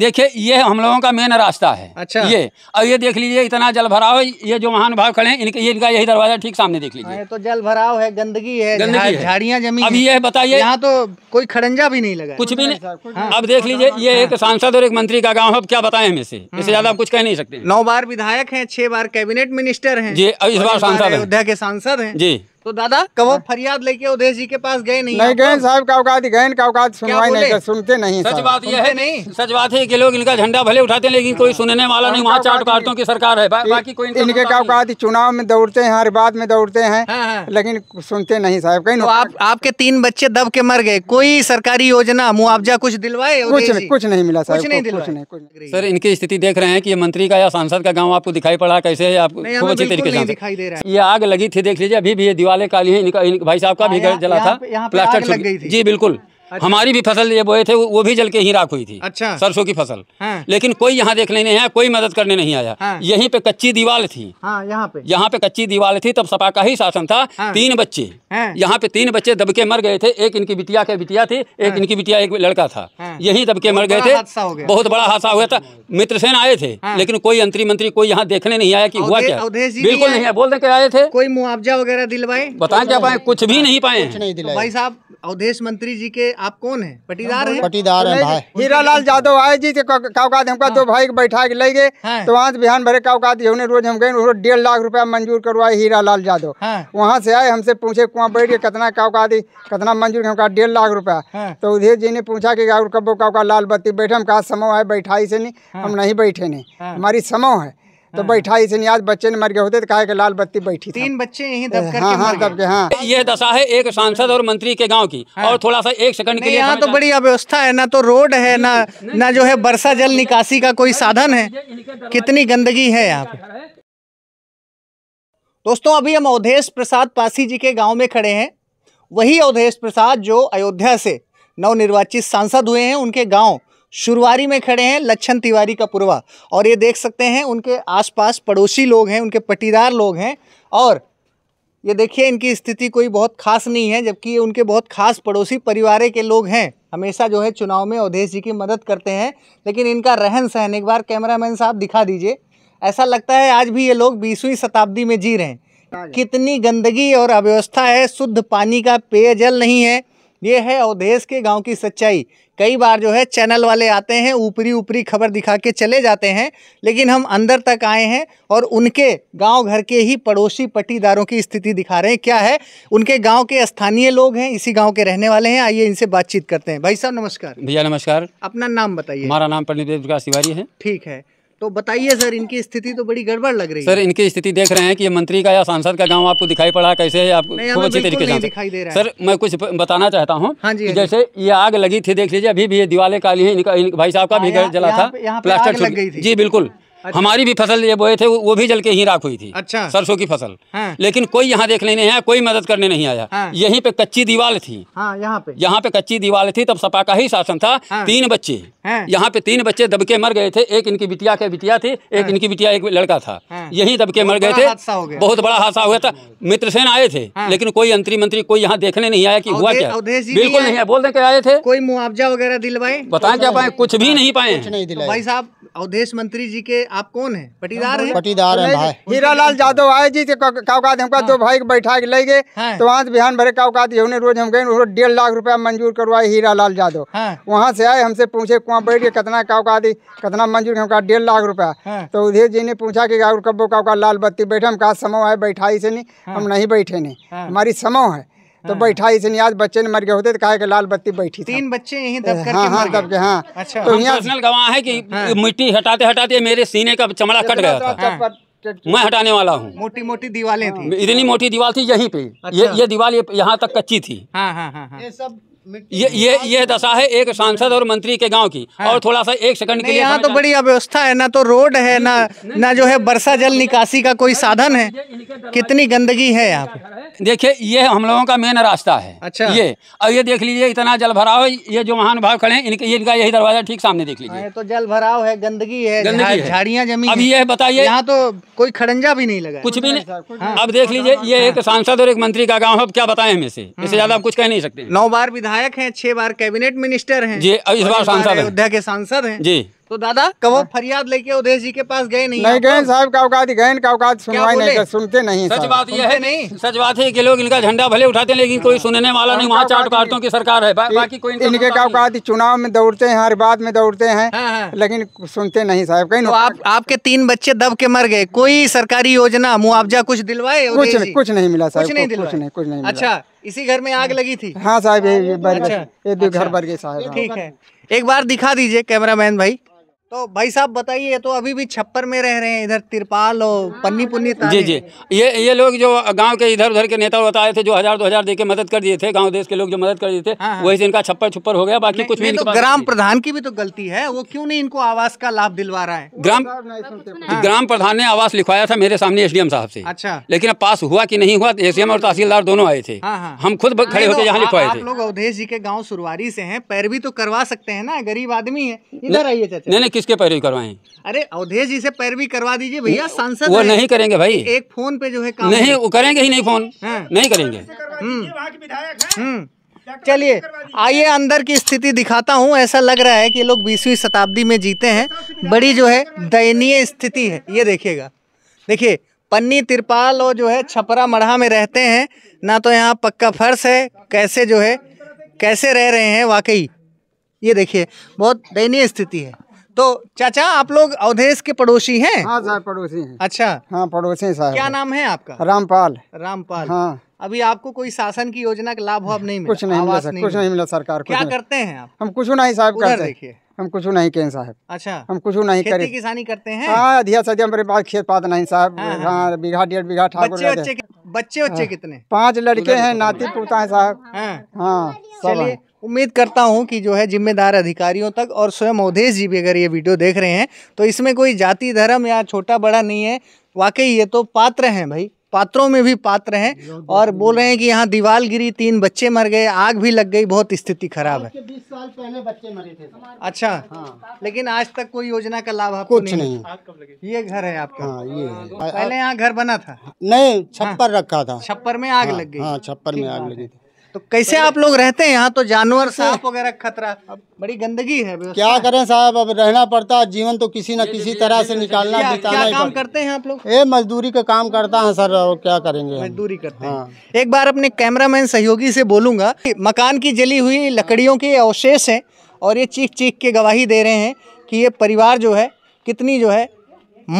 देखिए ये हम लोगों का मेन रास्ता है अच्छा ये और ये देख लीजिए इतना जल भराव है ये जो महान भाव खड़े हैं इनके ये इनका यही दरवाजा ठीक सामने देख लीजिए हाँ, तो जल भराव है गंदगी है गंदगी झाड़ियाँ जमी अभी ये बताइए यहाँ तो कोई खड़ंजा भी नहीं लगा कुछ भी नहीं हाँ। अब देख लीजिए ये हाँ। एक सांसद और एक मंत्री का गाँव है अब क्या बताए हमें से इससे हम्म। ज्यादा आप कुछ कह नहीं सकते नौ बार विधायक है छह बार कैबिनेट मिनिस्टर है जी अब इस बार सांसद अयोध्या के सांसद है जी तो दादा कब फरियाद लेके उदेश जी के पास गए नहीं नहीं गए तो? साहब का औकात गए का औकात सुनवाई नहीं सुनते नहीं सच बात यह है नहीं सच बात है कि लोग इनका झंडा भले उठाते हैं लेकिन कोई हाँ। सुनने वाला नहीं वहाँ चार काटों की सरकार है बाकी कोई इनके का औकात चुनाव में दौड़ते हैं हर बात में दौड़ते हैं हाँ, हाँ। लेकिन सुनते नहीं साहब कहीं तो आपके तीन बच्चे दब के मर गए कोई सरकारी योजना मुआवजा कुछ दिलवाए कुछ कुछ नहीं मिला साहब कुछ नहीं सर इनकी स्थिति देख रहे हैं की मंत्री का या सांसद का गाँव आपको दिखाई पड़ा कैसे आपको अच्छी तरीके से ये आग लगी थी देख लीजिए अभी भी ये दीवार वाले काली इनका, इनका भाई साहब का भी हाँ, घर जला था प्लास्टर जी बिल्कुल अच्छा। हमारी भी फसल ये बोए थे वो भी जल के ही राख हुई थी अच्छा सरसों की फसल हाँ। लेकिन कोई यहाँ देखने नहीं आया कोई मदद करने नहीं आया हाँ। यहीं पे कच्ची दीवार थी हाँ, यहाँ पे यहाँ पे कच्ची दीवार थी तब सपा का ही शासन था हाँ। तीन बच्चे हाँ। यहाँ पे तीन बच्चे दबके मर गए थे एक इनकी बिटिया के बिटिया थी एक हाँ। इनकी बिटिया एक लड़का था हाँ। यही दबके मर गए थे बहुत बड़ा हादसा हुआ था मित्र सेन आए थे हाँ। लेकिन कोई अंतरी मंत्री कोई यहाँ देखने नहीं आया की हुआ क्या बिल्कुल नहीं आया बोल रहे आए थे कोई मुआवजा वगैरह दिलवाए बताए क्या पाए कुछ भी नहीं पाए तो भाई साहब अवधेश मंत्री जी के आप कौन है पटीदार हैं पटीदार हैं तो भाई हीरा लाल यादव आए जी तो काउकात हमका दो हाँ। भाई बैठा के ले गए हाँ। तो वहाँ से बिहान भरे काउकात होने रोज हम गए डेढ़ लाख रुपया मंजूर करवाए हीरा लाल यादव हाँ। वहाँ से आए हमसे पूछे कुआ बैठ के कितना काउकादी कितना मंजूर हमका डेढ़ लाख रुपया तो उधेश जी ने पूछा की लाल बत्ती बैठे हम कहा समो है बैठाई से नहीं हम नहीं बैठे नहीं हमारी समो है तो हाँ। बैठा इसे नहीं आज बच्चे ने मर गए होते तो कहा कि लाल बत्ती बैठी तीन बच्चे यहीं दब हाँ, करके हाँ हाँ दब के हाँ ये दशा है एक सांसद और मंत्री के गांव की हाँ। और थोड़ा सा एक सेकंड के लिए यहाँ तो बड़ी अव्यवस्था है ना तो रोड है ना ना जो है वर्षा जल निकासी का कोई साधन है कितनी गंदगी है यहाँ पे दोस्तों अभी हम अवधेश प्रसाद पासी जी के गाँव में खड़े हैं वही अवधेश प्रसाद जो अयोध्या से नवनिर्वाचित सांसद हुए हैं उनके गाँव शुरुआरी में खड़े हैं लच्छन तिवारी का पुरवा और ये देख सकते हैं उनके आसपास पड़ोसी लोग हैं उनके पटीदार लोग हैं और ये देखिए इनकी स्थिति कोई बहुत खास नहीं है जबकि ये उनके बहुत खास पड़ोसी परिवार के लोग हैं हमेशा जो है चुनाव में अवधेश जी की मदद करते हैं लेकिन इनका रहन सहन एक बार कैमरामैन साहब दिखा दीजिए ऐसा लगता है आज भी ये लोग बीसवीं शताब्दी में जी रहे हैं कितनी गंदगी और अव्यवस्था है शुद्ध पानी का पेयजल नहीं है ये है अवधेश के गांव की सच्चाई कई बार जो है चैनल वाले आते हैं ऊपरी ऊपरी खबर दिखा के चले जाते हैं लेकिन हम अंदर तक आए हैं और उनके गांव घर के ही पड़ोसी पट्टीदारों की स्थिति दिखा रहे हैं क्या है उनके गांव के स्थानीय लोग हैं इसी गांव के रहने वाले हैं आइए इनसे बातचीत करते हैं भाई साहब नमस्कार भैया नमस्कार अपना नाम बताइए हमारा नाम पंडित विकास तिवारी है ठीक है तो बताइए सर इनकी स्थिति तो बड़ी गड़बड़ लग रही है सर इनकी स्थिति देख रहे हैं कि मंत्री का या सांसद का गांव आपको दिखाई पड़ा कैसे है आपको खूब अच्छे तरीके से दिखाई दे रहा है सर मैं कुछ बताना चाहता हूँ हाँ, हाँ जी जैसे ये आग लगी थी देख लीजिए अभी भी ये दिवाले काली है इनका भाई साहब का भी घर हाँ, जला था प्लास्टर लग गई थी जी बिल्कुल अच्छा। हमारी भी फसल ये बोए थे वो भी जल के ही राख हुई थी अच्छा सरसों की फसल हाँ। लेकिन कोई यहाँ देखने नहीं आया कोई मदद करने नहीं आया हाँ। यहीं पे कच्ची दीवार थी हाँ, यहाँ पे यहाँ पे कच्ची दीवार थी तब सपा का ही शासन था हाँ। तीन बच्चे हाँ। यहाँ पे तीन बच्चे दबके मर गए थे एक इनकी बिटिया के बिटिया थी एक हाँ। इनकी बिटिया एक लड़का था हाँ। यही दबके मर गए थे बहुत बड़ा हादसा हुआ था मित्र सेन आए थे लेकिन कोई अंतरी मंत्री कोई यहाँ देखने नहीं आया की हुआ क्या बिल्कुल नहीं बोल रहे आए थे कोई मुआवजा वगैरह दिलवाए बताए क्या पाए कुछ भी नहीं पाए तो भाई साहब अवधेश मंत्री जी के आप कौन है पटीदार हैं पटीदार हैं तो भाई हीरा लाल यादव आए जी से तो काउकात हमका दो हाँ। भाई के बैठा के ले गए हाँ। तो वहाँ से बिहान भरे काउकात रोज हम गए डेढ़ लाख रुपया मंजूर करवाए हीरा लाल यादव हाँ। वहाँ से आए हमसे पूछे कुआ बैठ के कितना काउकात कितना मंजूर हमका डेढ़ लाख रुपया तो उधेश जी ने पूछा की कब्बो लाल बत्ती बैठे हम कहा समो है बैठाई से नहीं हम नहीं बैठे नहीं हमारी समो है तो हाँ। बैठा इसने आज बच्चे ने मर गए होते तो कहा कि लाल बत्ती बैठी तीन बच्चे यहीं दब हाँ, करके हाँ हाँ दब के हाँ अच्छा तो पर्सनल गवाह है कि हाँ। मिट्टी हटाते हटाते मेरे सीने का चमड़ा कट गया था मैं हटाने वाला हूँ मोटी मोटी दीवाले थी इतनी मोटी दीवार थी यहीं पे ये अच्छा। ये दीवार यहाँ तक कच्ची थी हाँ हाँ हाँ ये सब ये ये ये दशा है एक सांसद और मंत्री के गांव की हाँ। और थोड़ा सा एक सेकंड के लिए यहाँ तो बड़ी अव्यवस्था है ना तो रोड है ना ना जो है वर्षा जल निकासी का कोई साधन है कितनी गंदगी है यहाँ पे देखिए ये हम लोगों का मेन रास्ता है अच्छा ये और ये देख लीजिए इतना जल भराव है ये जो महान भाव खड़े हैं इनके इनका यही दरवाजा ठीक सामने देख लीजिए हाँ, तो जल भराव है गंदगी है झाड़ियाँ जमी अभी ये बताइए यहाँ तो कोई खड़ंजा भी नहीं लगा कुछ भी हाँ। नहीं अब देख लीजिए ये एक सांसद और एक मंत्री का गाँव है क्या बताए हमें से इससे ज्यादा कुछ कह नहीं सकते नौ बार विधान विधायक हैं छह बार कैबिनेट मिनिस्टर हैं जी इस बार सांसद हैं अयोध्या के सांसद हैं जी तो दादा कब फरियाद लेके उदय जी के पास गए नहीं नहीं गए साहब का औकात गए का औकात सुनवाई नहीं सुनते नहीं सच बात यह है नहीं सच बात है कि लोग इनका झंडा भले उठाते हैं लेकिन कोई सुनने वाला नहीं वहाँ चाट पार्टों की सरकार है बा, बाकी कोई इनके का औकात चुनाव में दौड़ते हैं हर बात में दौड़ते हैं हाँ, हाँ। लेकिन सुनते नहीं साहब कहीं तो आपके तीन बच्चे दब के मर गए कोई सरकारी योजना मुआवजा कुछ दिलवाए कुछ कुछ नहीं मिला साहब कुछ नहीं कुछ नहीं कुछ नहीं अच्छा इसी घर में आग लगी थी हाँ साहब ये अच्छा, अच्छा। घर बर गए साहब ठीक है एक बार दिखा दीजिए कैमरामैन भाई तो भाई साहब बताइए तो अभी भी छप्पर में रह रहे हैं इधर तिरपाल और हाँ, पन्नी पुन्नी मतलब जी जी ये ये लोग जो गांव के इधर उधर के नेता बताए थे जो हजार दो हजार दे के मदद कर दिए थे गांव देश के लोग जो मदद कर दिए थे हाँ, हाँ। वही से इनका छप्पर छुप्पर हो गया बाकी कुछ नहीं तो ग्राम प्रधान की भी तो गलती है वो क्यों नहीं इनको आवास का लाभ दिलवा रहा है ग्राम हाँ। ग्राम प्रधान ने आवास लिखवाया था मेरे सामने एस साहब से अच्छा लेकिन अब पास हुआ की नहीं हुआ एस और तहसीलदार दोनों आए थे हम खुद खड़े होकर तो यहाँ लिखवाए थे लोग अवधेश जी के गाँव सुरवारी से है पैरवी तो करवा सकते हैं ना गरीब आदमी है इधर आइए नहीं किसके पैरवी करवाएं अरे अवधेश जी से पैरवी करवा दीजिए भैया सांसद वो नहीं करेंगे भाई एक फोन पे जो है काम नहीं वो करेंगे ही नहीं फोन हाँ। नहीं करेंगे हम्म। हम्म। चलिए आइए अंदर की स्थिति दिखाता हूँ ऐसा लग रहा है कि लोग बीसवीं शताब्दी में जीते हैं बड़ी जो है दयनीय स्थिति है ये देखिएगा देखिए पन्नी तिरपाल और जो है छपरा मढ़ा में रहते हैं ना तो यहाँ पक्का फर्श है कैसे जो है कैसे रह रहे हैं वाकई ये देखिए बहुत दयनीय स्थिति है तो चाचा आप लोग अवधेश के पड़ोसी हैं हाँ सर पड़ोसी हैं अच्छा हाँ पड़ोसी सर क्या नाम है आपका रामपाल रामपाल हाँ अभी आपको कोई शासन की योजना का लाभ अब नहीं मिला कुछ नहीं मिला सर कुछ नहीं मिला सरकार क्या करते हैं आप हम कुछ नहीं साहब करते देखिए हम कुछ नहीं कहें साहब अच्छा हम कुछ नहीं करें किसानी करते हैं हाँ अधिया सदिया मेरे पास खेत पात नहीं साहब हाँ, हाँ बीघा डेढ़ बीघा ठाकुर बच्चे बच्चे हाँ। कितने पांच लड़के हैं तो नाती पोता है साहब हाँ, हाँ, हाँ चलिए उम्मीद करता हूँ कि जो है जिम्मेदार अधिकारियों तक और स्वयं अवधेश जी भी अगर ये वीडियो देख रहे हैं तो इसमें कोई जाति धर्म या छोटा बड़ा नहीं है वाकई ये तो पात्र हैं भाई पात्रों में भी पात्र हैं और बोल रहे हैं कि यहाँ दीवाल गिरी तीन बच्चे मर गए आग भी लग गई बहुत स्थिति खराब है बीस साल पहले बच्चे मरे थे अच्छा हाँ। लेकिन आज तक कोई योजना का लाभ आपको कुछ नहीं, ये घर है आपका हाँ, ये पहले यहाँ घर बना था नहीं हाँ। छप्पर रखा था छप्पर में आग हाँ, लग गई हाँ, छप्पर में आग लगी थी तो कैसे आप लोग रहते हैं यहाँ तो जानवर सांप वगैरह खतरा बड़ी गंदगी है क्या करें साहब अब रहना पड़ता है जीवन तो किसी न किसी तरह से निकालना काम करते हैं आप लोग ये मजदूरी का काम करता है सर क्या करेंगे मजदूरी करते हैं हाँ। एक बार अपने कैमरामैन सहयोगी से बोलूंगा मकान की जली हुई लकड़ियों के अवशेष हैं और ये चीख चीख के गवाही दे रहे हैं कि ये परिवार जो है कितनी जो है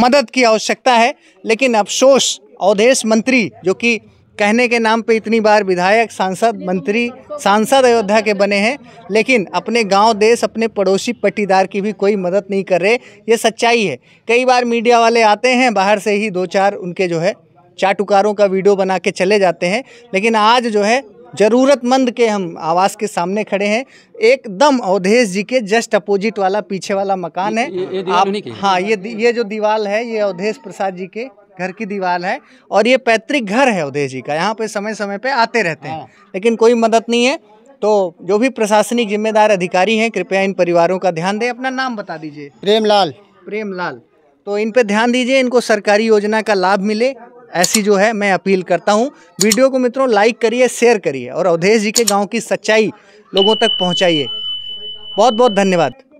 मदद की आवश्यकता है लेकिन अफसोस अवधेश मंत्री जो कि कहने के नाम पे इतनी बार विधायक सांसद मंत्री सांसद अयोध्या के बने हैं लेकिन अपने गांव देश अपने पड़ोसी पट्टीदार की भी कोई मदद नहीं कर रहे ये सच्चाई है कई बार मीडिया वाले आते हैं बाहर से ही दो चार उनके जो है चाटुकारों का वीडियो बना के चले जाते हैं लेकिन आज जो है ज़रूरतमंद के हम आवास के सामने खड़े हैं एकदम अवधेश जी के जस्ट अपोजिट वाला पीछे वाला मकान है ये, ये आप हाँ ये ये जो दीवाल है ये अवधेश प्रसाद जी के घर की दीवार है और ये पैतृक घर है उदय जी का यहाँ पे समय समय पे आते रहते हैं हाँ। लेकिन कोई मदद नहीं है तो जो भी प्रशासनिक जिम्मेदार अधिकारी हैं कृपया इन परिवारों का ध्यान दें अपना नाम बता दीजिए प्रेमलाल प्रेमलाल तो इन पे ध्यान दीजिए इनको सरकारी योजना का लाभ मिले ऐसी जो है मैं अपील करता हूँ वीडियो को मित्रों लाइक करिए शेयर करिए और अवधेश जी के गाँव की सच्चाई लोगों तक पहुँचाइए बहुत बहुत धन्यवाद